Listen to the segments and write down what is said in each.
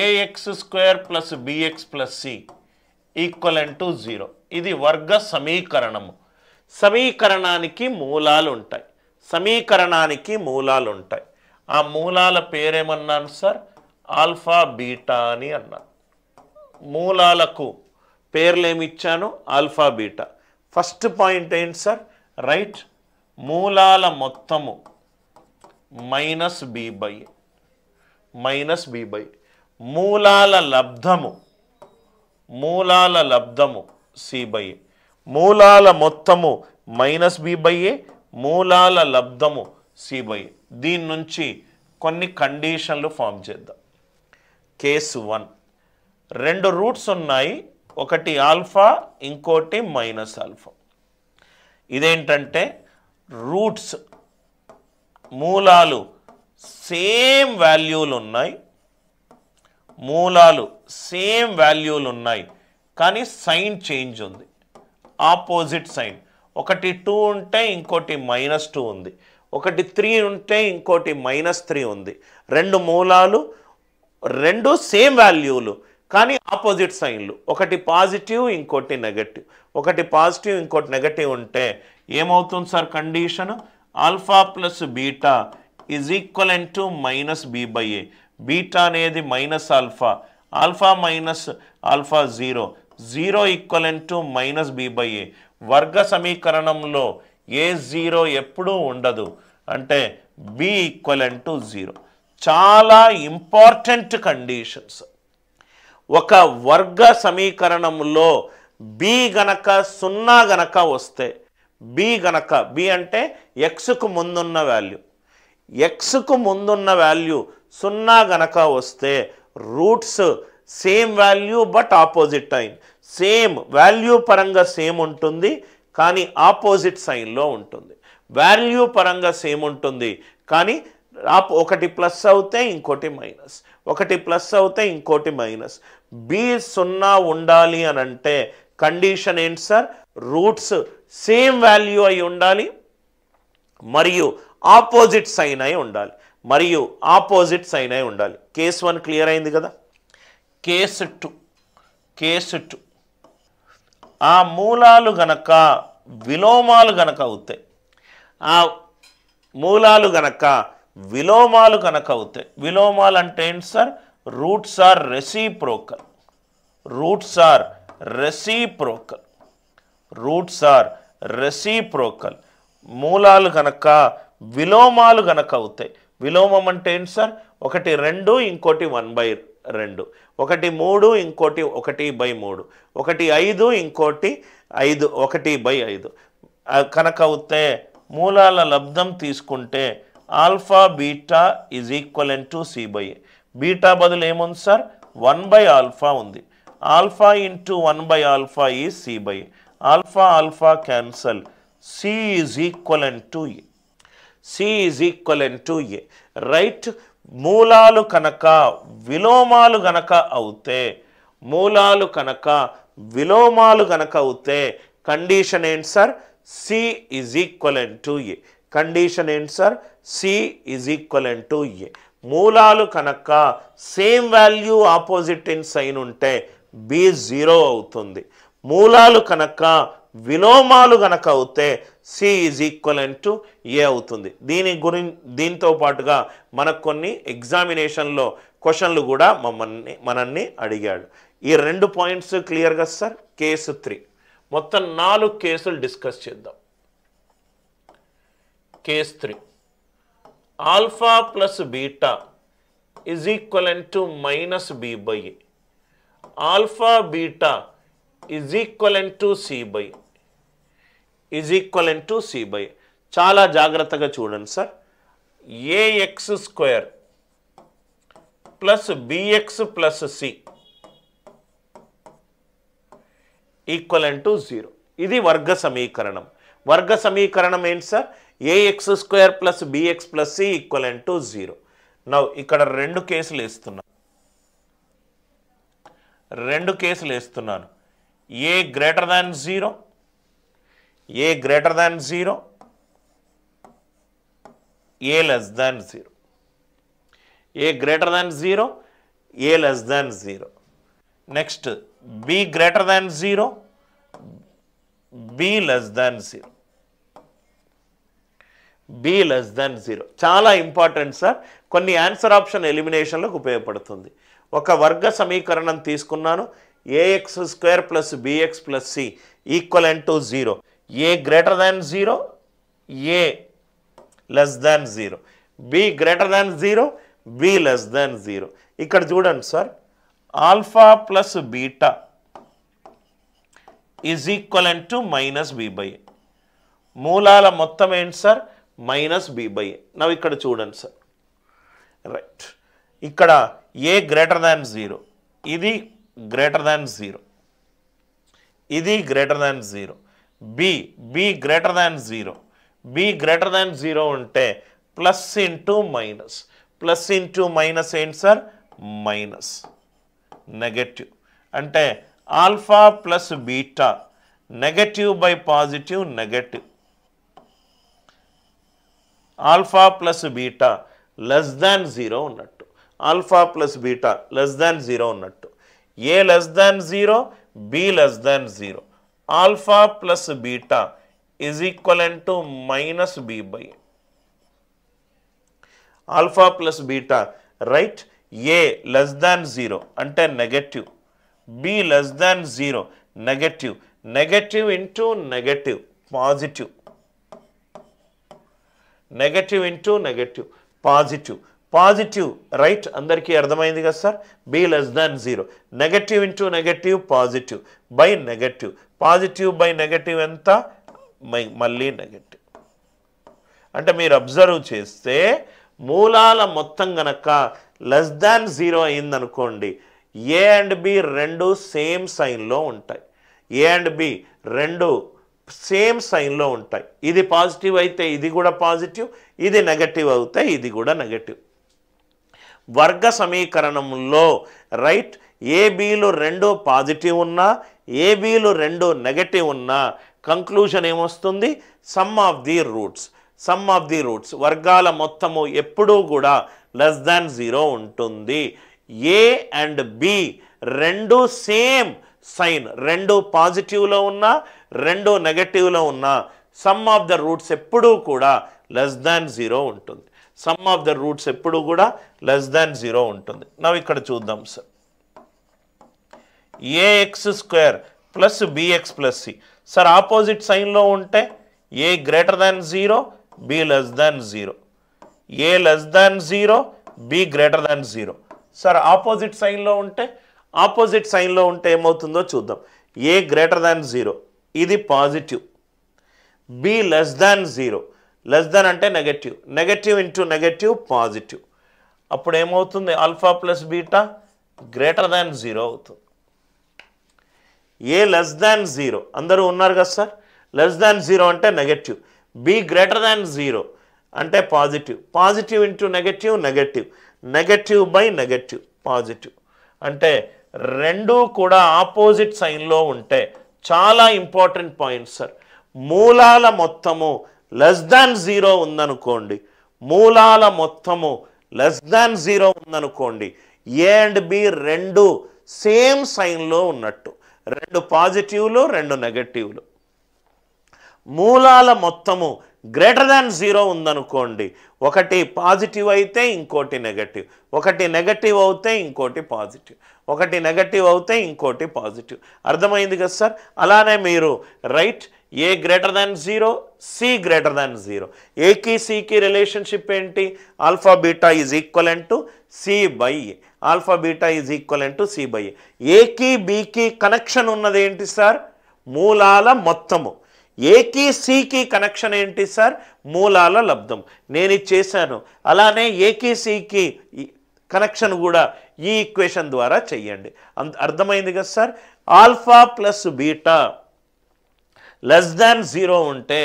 AX square plus bx plus C and to zero ఇది వర్గ సమీకరణము సమీకరణానికి మూలాలు ఉంటాయి సమీకరణానికి మూలాలు ఉంటాయి ఆ మూలాల పేరేమన్నాను సార్ ఆల్ఫా బీటా అని అన్నారు మూలాలకు ఇచ్చాను ఆల్ఫా బీటా ఫస్ట్ పాయింట్ ఏంటి సార్ రైట్ మూలాల మొత్తము minus be by minus be by మూలాల లబ్ధము మూలాల లబ్ధము సి బై ఏ మూలాల మొత్తము మైనస్ బి బై ఏ మూలాల లబ్ధము సి బై ఏ దీని నుంచి కొన్ని కండిషన్లు ఫామ్ చేద్దాం కేసు వన్ రెండు రూట్స్ ఉన్నాయి ఒకటి ఆల్ఫా ఇంకోటి మైనస్ ఆల్ఫా ఇదేంటంటే రూట్స్ మూలాలు సేమ్ వాల్యూలు ఉన్నాయి మూలాలు సేమ్ వాల్యూలు ఉన్నాయి కానీ సైన్ చేంజ్ ఉంది ఆపోజిట్ సైన్ ఒకటి టూ ఉంటే ఇంకోటి మైనస్ టూ ఉంది ఒకటి త్రీ ఉంటే ఇంకోటి మైనస్ త్రీ ఉంది రెండు మూలాలు రెండు సేమ్ వాల్యూలు కానీ ఆపోజిట్ సైన్లు ఒకటి పాజిటివ్ ఇంకోటి నెగటివ్ ఒకటి పాజిటివ్ ఇంకోటి నెగటివ్ ఉంటే ఏమవుతుంది sir condition alpha plus beta is equal and to minus be by A beta అనేది minus alpha alpha minus alpha zero zero equivalent to minus B by by A వర్గ సమీకరణంలో A zero ఎప్పుడూ ఉండదు అంటే B equivalent to zero చాలా important conditions ఒక వర్గ సమీకరణంలో బి గనక సున్నా గనక వస్తే బి గనక బి అంటే ఎక్స్కు ముందున్న వాల్యూ ఎక్స్కు ముందున్న వాల్యూ సున్నా గనక వస్తే roots same value but opposite sign same value పరంగా సేమ్ ఉంటుంది కానీ ఆపోజిట్ సైన్లో ఉంటుంది వాల్యూ పరంగా సేమ్ ఉంటుంది కానీ ఒకటి ప్లస్ అవుతే ఇంకోటి మైనస్ ఒకటి ప్లస్ అవుతే ఇంకోటి మైనస్ బి సున్నా ఉండాలి అని అంటే కండిషన్ ఏంటి సార్ రూట్స్ సేమ్ వాల్యూ అయి ఉండాలి మరియు ఆపోజిట్ సైన్ అయి ఉండాలి మరియు ఆపోజిట్ సైన్ అయి ఉండాలి కేస్ వన్ క్లియర్ అయింది కదా కేసు టూ కేసు టూ ఆ మూలాలు గనక విలోమాలు గనక అవుతాయి ఆ మూలాలు గనక విలోమాలు కనుక అవుతాయి విలోమాలు అంటే ఏంటి sir roots are reciprocal roots are reciprocal roots are reciprocal మూలాలు కనుక విలోమాలు గనక అవుతాయి విలోమం అంటే ఏంటి సార్ ఒకటి రెండు ఇంకోటి వన్ బై రెండు ఒకటి మూడు ఇంకోటి ఒకటి బై మూడు ఒకటి ఐదు ఇంకోటి ఐదు ఒకటి బై ఐదు కనుక అవుతే మూలాల లబ్ధం తీసుకుంటే alpha beta is equal to C by beta బదులు ఏముంది సార్ వన్ బై ఆల్ఫా ఉంది alpha into one by alpha is C by alpha alpha cancel C is equal to A C is equal to A right మూలాలు కనుక విలోమాలు గనక అవుతే మూలాలు కనుక విలోమాలు గనక అవుతే కండిషన్ ఏంటి sir C is equal to A condition ఏంటి sir C is equal to A మూలాలు కనుక same value opposite in sign ఉంటే బి జీరో అవుతుంది మూలాలు కనుక విలోమాలు గనక అవుతే C is equivalent to A అవుతుంది దీని గురి దీంతో పాటుగా మనకు కొన్ని ఎగ్జామినేషన్లో క్వశ్చన్లు కూడా మమ్మల్ని మనల్ని అడిగాడు ఈ రెండు పాయింట్స్ క్లియర్గా సార్ కేసు త్రీ మొత్తం నాలుగు కేసులు డిస్కస్ చేద్దాం case three alpha plus beta is equivalent to minus B by alpha beta is equivalent to C by is equal and to C by చాలా జాగ్రత్తగా చూడండి sir AX square plus bx plus C equal and to zero ఇది వర్గ సమీకరణం వర్గ సమీకరణం ఏంటి సార్ AX square plus bx plus C equal and to zero నవ్వు ఇక్కడ రెండు కేసులు వేస్తున్నాను రెండు కేసులు వేస్తున్నాను A greater than zero A greater than zero A less than zero A greater than zero A less than zero next B greater than zero B less than zero B less than zero చాలా important sir కొన్ని answer option ఎలిమినేషన్లకు ఉపయోగపడుతుంది ఒక వర్గ సమీకరణం తీసుకున్నాను A X square plus bx plus C equal and to zero A greater than zero A less than zero B greater than zero B less than zero ఇక్కడ చూడండి sir alpha plus beta is equal and to minus B by a మూలాల మొత్తం ఏంటి sir minus B by a నవ్వు ఇక్కడ చూడండి sir right ఇక్కడ a greater than zero ఇది గ్రేటర్ దాన్ జీరో ఇది greater than zero b b greater than zero B greater than zero ఉంటే plus into minus plus into minus ఏంటి sir minus negative అంటే alpha plus beta negative by positive negative alpha plus beta less than zero ఉన్నట్టు alpha plus beta less than zero ఉన్నట్టు a less than zero B less than zero alpha plus beta is equal to minus be by alpha plus beta right a less than zero అంటే negative b less than zero negative negative into negative positive negative into negative positive positive right అందరికీ అర్థమైంది కదా sir b less than zero negative into negative positive by negative positive by negative ఎంత మళ్ళీ negative అంటే మీరు observe చేస్తే మూలాల మొత్తం గనక లెస్ దాన్ జీరో అయిందనుకోండి ఏ అండ్ బి రెండు సేమ్ సైన్లో ఉంటాయి ఏ అండ్ బి రెండు సేమ్ సైన్లో ఉంటాయి ఇది పాజిటివ్ అయితే ఇది కూడా పాజిటివ్ ఇది నెగటివ్ అవుతే ఇది కూడా నెగటివ్ వర్గ సమీకరణంలో రైట్ ఏబీలు రెండు పాజిటివ్ ఉన్నా ఏబీలు రెండు నెగటివ్ ఉన్న కంక్లూషన్ ఏమొస్తుంది sum of the roots sum of the roots వర్గాల మొత్తము ఎప్పుడూ కూడా లెస్ దాన్ జీరో ఉంటుంది ఏ అండ్ బి రెండు సేమ్ సైన్ రెండు పాజిటివ్లో ఉన్న రెండు నెగటివ్లో ఉన్న సమ్ ఆఫ్ ద రూట్స్ ఎప్పుడూ కూడా లెస్ దాన్ జీరో ఉంటుంది సమ్ ఆఫ్ ద రూట్స్ ఎప్పుడూ కూడా లెస్ దాన్ జీరో ఉంటుంది నవ్వు ఇక్కడ చూద్దాం sir AX square plus bx plus c sir opposite సైన్లో ఉంటే a greater than zero B less than zero A less than zero B greater than zero sir opposite సైన్లో ఉంటే ఆపోజిట్ సైన్లో ఉంటే ఏమవుతుందో చూద్దాం ఏ గ్రేటర్ దాన్ జీరో ఇది positive b less than zero less than అంటే negative negative into negative positive అప్పుడు ఏమవుతుంది alpha plus beta greater than zero అవుతుంది ఏ లెస్ దాన్ జీరో అందరూ ఉన్నారు కదా సార్ లెస్ దాన్ జీరో అంటే negative b greater than zero అంటే positive positive into negative negative negative by negative positive అంటే రెండూ కూడా ఆపోజిట్ సైన్లో ఉంటే చాలా ఇంపార్టెంట్ పాయింట్ సార్ మూలాల మొత్తము లెస్ దాన్ జీరో ఉందనుకోండి మూలాల మొత్తము లెస్ దాన్ జీరో ఉందనుకోండి ఏ అండ్ బి రెండు సేమ్ సైన్లో ఉన్నట్టు రెండు పాజిటివ్లు రెండు నెగటివ్లు మూలాల మొత్తము గ్రేటర్ దాన్ జీరో ఉందనుకోండి ఒకటి పాజిటివ్ అయితే ఇంకోటి నెగటివ్ ఒకటి నెగటివ్ అవుతే ఇంకోటి పాజిటివ్ ఒకటి నెగటివ్ అవుతే ఇంకోటి పాజిటివ్ అర్థమైంది కదా సార్ అలానే మీరు right a greater than zero c greater than zero ఏకి సికి రిలేషన్షిప్ ఏంటి alpha beta is equal to C by a alpha beta is equal to C by a ఏకి బికి కనెక్షన్ ఉన్నది ఏంటి సార్ మూలాల మొత్తము ఏకి సికి కనెక్షన్ ఏంటి సార్ మూలాల లబ్ధం నేను ఇది చేశాను అలానే ఏకి సికి కనెక్షన్ కూడా ఈ ఈక్వేషన్ ద్వారా చెయ్యండి అంత అర్థమైంది కదా sir alpha plus beta less than zero ఉంటే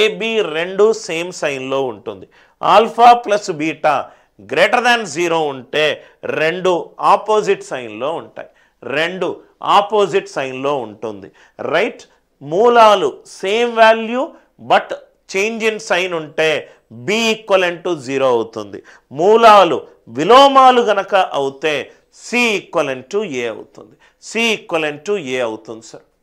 ఏబి రెండు సేమ్ సైన్లో ఉంటుంది alpha plus beta greater than zero ఉంటే రెండు ఆపోజిట్ సైన్లో ఉంటాయి రెండు ఆపోజిట్ సైన్లో ఉంటుంది రైట్ మూలాలు same value but change in sign ఉంటే బి ఈక్వల్ టు జీరో అవుతుంది మూలాలు విలోమాలు గనక అవుతే సి ఈక్వల్ టు ఏ అవుతుంది సి ఈక్వలెంట్ టు ఏ అవుతుంది సార్